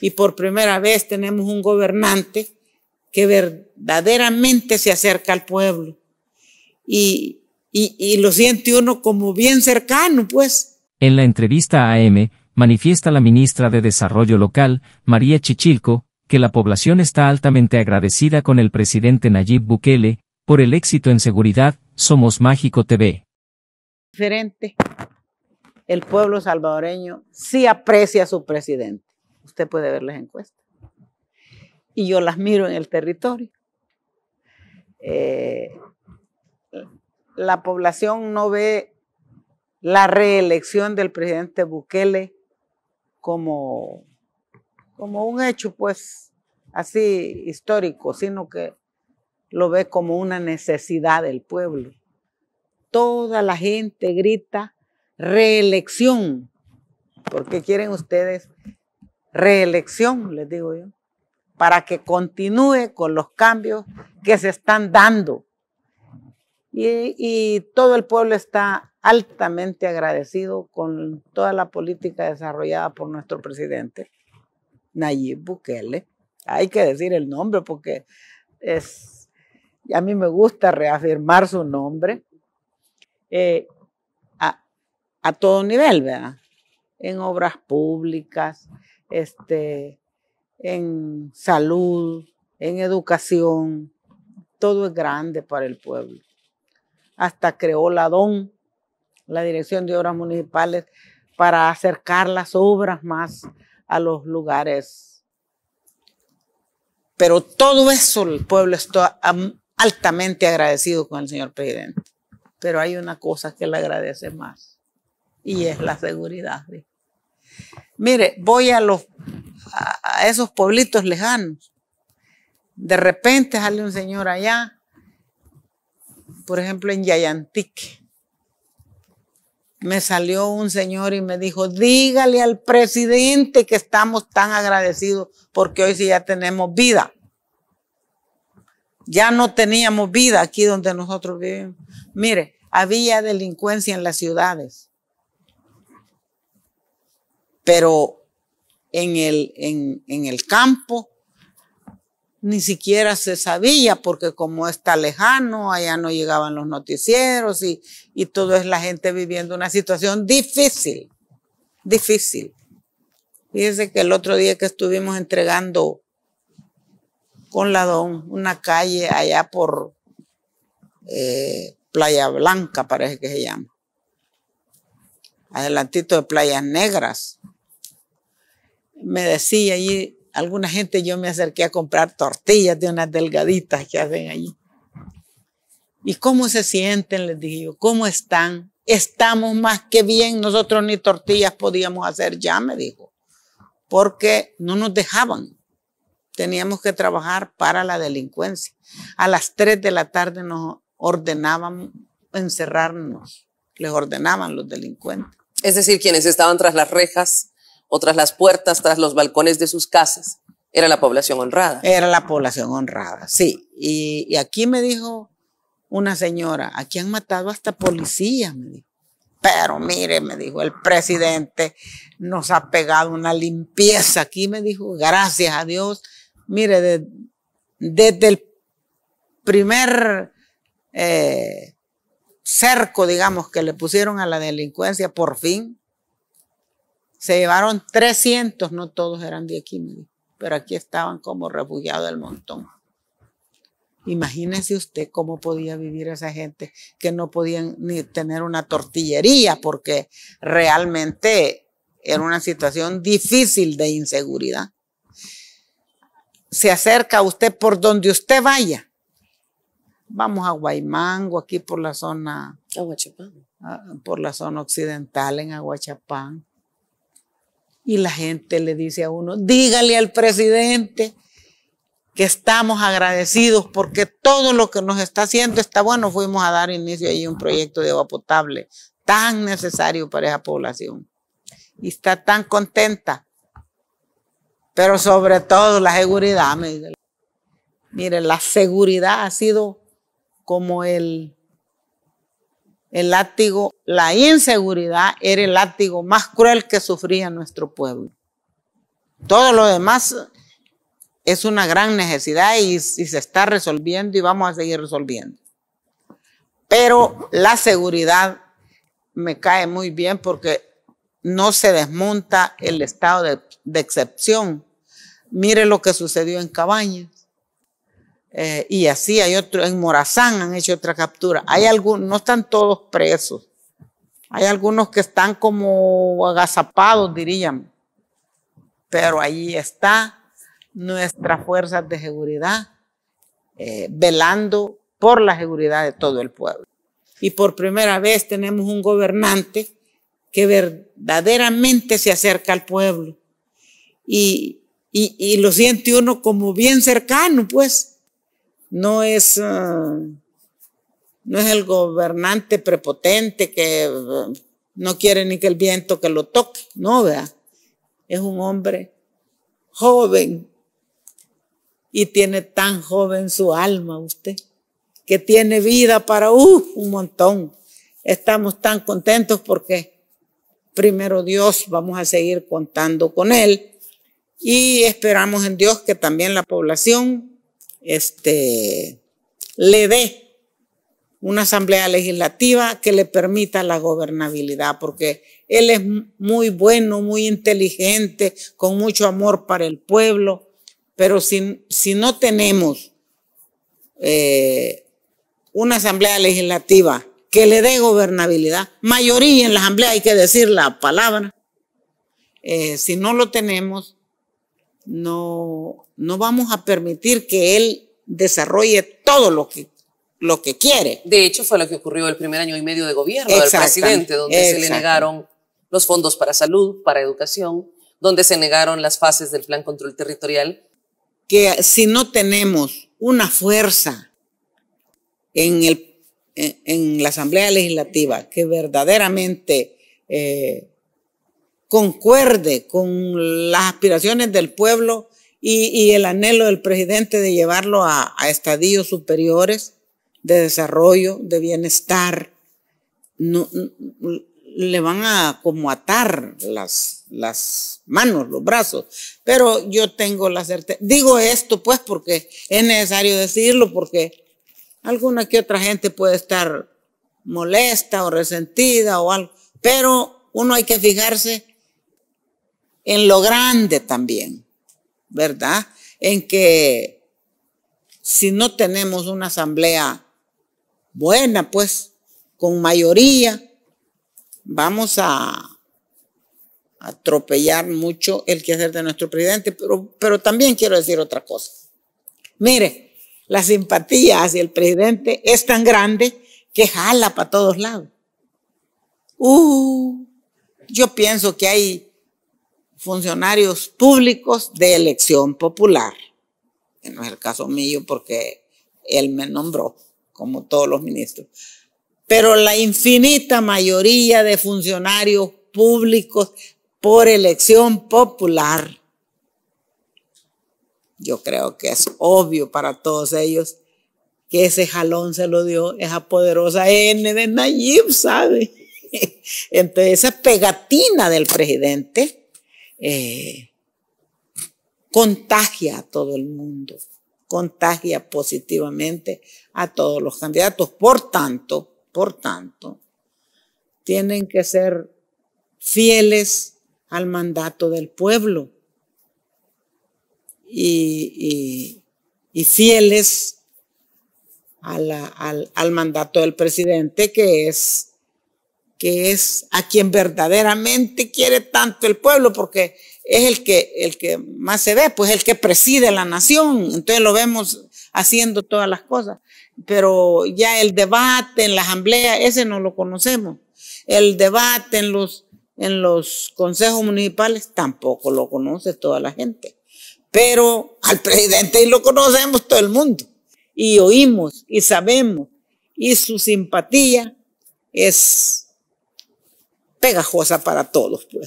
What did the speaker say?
y por primera vez tenemos un gobernante que verdaderamente se acerca al pueblo. Y, lo siente uno como bien cercano, pues. En la entrevista a AM, manifiesta la ministra de Desarrollo Local, María Chichilco, que la población está altamente agradecida con el presidente Nayib Bukele, por el éxito en seguridad, Somos Mágico TV. Diferente. El pueblo salvadoreño sí aprecia a su presidente. Usted puede ver las encuestas. Y yo las miro en el territorio. Eh, la población no ve la reelección del presidente Bukele como, como un hecho, pues, así histórico, sino que lo ve como una necesidad del pueblo. Toda la gente grita reelección, porque quieren ustedes reelección, les digo yo, para que continúe con los cambios que se están dando. Y, todo el pueblo está altamente agradecido con toda la política desarrollada por nuestro presidente, Nayib Bukele. Hay que decir el nombre porque es, a mí me gusta reafirmar su nombre eh, a, a todo nivel, ¿verdad? En obras públicas, este, en salud, en educación, todo es grande para el pueblo. Hasta creó la DON, la Dirección de Obras Municipales, para acercar las obras más a los lugares. Pero todo eso el pueblo está altamente agradecido con el señor presidente. Pero hay una cosa que le agradece más y es la seguridad. Mire, voy a esos pueblitos lejanos. De repente sale un señor allá, por ejemplo en Yayantique. Me salió un señor y me dijo, dígale al presidente que estamos tan agradecidos porque hoy sí ya tenemos vida. Ya no teníamos vida aquí donde nosotros vivimos. Mire, había delincuencia en las ciudades pero en el, en, el campo ni siquiera se sabía, porque como está lejano, allá no llegaban los noticieros y, y todo es la gente viviendo una situación difícil, difícil. Fíjense que el otro día que estuvimos entregando con Ladón una calle allá por eh, Playa Blanca, parece que se llama, adelantito de Playas Negras, me decía allí, alguna gente, yo me acerqué a comprar tortillas de unas delgaditas que hacen allí. ¿Y cómo se sienten? Les dije yo, ¿cómo están? Estamos más que bien, nosotros ni tortillas podíamos hacer ya, me dijo, porque no nos dejaban. Teníamos que trabajar para la delincuencia. A las 3 de la tarde nos ordenaban encerrarnos, les ordenaban los delincuentes. Es decir, quienes estaban tras las rejas o tras las puertas, tras los balcones de sus casas. Era la población honrada. Era la población honrada, sí. Y, aquí me dijo una señora, aquí han matado hasta policías, me dijo. Pero mire, me dijo, el presidente nos ha pegado una limpieza aquí, me dijo, gracias a Dios. Mire, desde el primer eh, cerco, digamos, que le pusieron a la delincuencia, por fin, se llevaron 300, no todos eran de aquí, pero aquí estaban como refugiados del montón. Imagínese usted cómo podía vivir esa gente que no podían ni tener una tortillería porque realmente era una situación difícil de inseguridad. Se acerca usted por donde usted vaya. Vamos a Guaymango, aquí por la zona. Aguachapán. Ah, por la zona occidental en Aguachapán. Y la gente le dice a uno, dígale al presidente que estamos agradecidos porque todo lo que nos está haciendo está bueno. Fuimos a dar inicio ahí a un proyecto de agua potable tan necesario para esa población. Y está tan contenta. Pero sobre todo la seguridad, me Mire, la seguridad ha sido como el el látigo, la inseguridad era el látigo más cruel que sufría nuestro pueblo. Todo lo demás es una gran necesidad y, se está resolviendo y vamos a seguir resolviendo. Pero la seguridad me cae muy bien porque no se desmonta el estado de excepción. Mire lo que sucedió en Cabañas. Eh, y así hay otro, en Morazán han hecho otra captura. Hay algunos, no están todos presos. Hay algunos que están como agazapados, dirían. Pero ahí está nuestras fuerzas de seguridad eh, velando por la seguridad de todo el pueblo. Y por primera vez tenemos un gobernante que verdaderamente se acerca al pueblo. Y, y lo siente uno como bien cercano, pues no es, ah, no es el gobernante prepotente que ah, no quiere ni que el viento que lo toque, no, vea. Es un hombre joven y tiene tan joven su alma usted, que tiene vida para uh, un montón. Estamos tan contentos porque primero Dios vamos a seguir contando con él y esperamos en Dios que también la población este, le dé una asamblea legislativa que le permita la gobernabilidad, porque él es muy bueno, muy inteligente, con mucho amor para el pueblo, pero si, si no tenemos eh, una asamblea legislativa que le dé gobernabilidad, mayoría en la asamblea, hay que decir la palabra, eh, si no lo tenemos, no, no vamos a permitir que él desarrolle todo lo que, lo que quiere. De hecho, fue lo que ocurrió el primer año y medio de gobierno del presidente, donde se le negaron los fondos para salud, para educación, donde se negaron las fases del plan control territorial. Que si no tenemos una fuerza en, el, en, la Asamblea Legislativa que verdaderamente eh, concuerde con las aspiraciones del pueblo y, el anhelo del presidente de llevarlo a, estadios superiores de desarrollo, de bienestar. le van a como atar las, las manos, los brazos. Pero yo tengo la certeza. Digo esto pues porque es necesario decirlo, porque alguna que otra gente puede estar molesta o resentida o algo. Pero uno hay que fijarse en lo grande también, ¿verdad? En que si no tenemos una asamblea buena, pues, con mayoría, vamos a atropellar mucho el quehacer de nuestro presidente. Pero, pero también quiero decir otra cosa. Mire, la simpatía hacia el presidente es tan grande que jala para todos lados. Uh, yo pienso que hay funcionarios públicos de elección popular, no es el caso mío porque él me nombró, como todos los ministros, pero la infinita mayoría de funcionarios públicos por elección popular, yo creo que es obvio para todos ellos que ese jalón se lo dio esa poderosa N de Nayib, ¿sabe? Entonces esa pegatina del presidente eh, contagia a todo el mundo, contagia positivamente a todos los candidatos. Por tanto, por tanto, tienen que ser fieles al mandato del pueblo y, fieles al, al mandato del presidente, que es que es a quien verdaderamente quiere tanto el pueblo, porque es el que, el que más se ve, pues el que preside la nación. Entonces lo vemos haciendo todas las cosas. Pero ya el debate en la asamblea, ese no lo conocemos. El debate en los, en los consejos municipales tampoco lo conoce toda la gente. Pero al presidente lo conocemos todo el mundo. Y oímos y sabemos. Y su simpatía es pegajosa para todos, pues.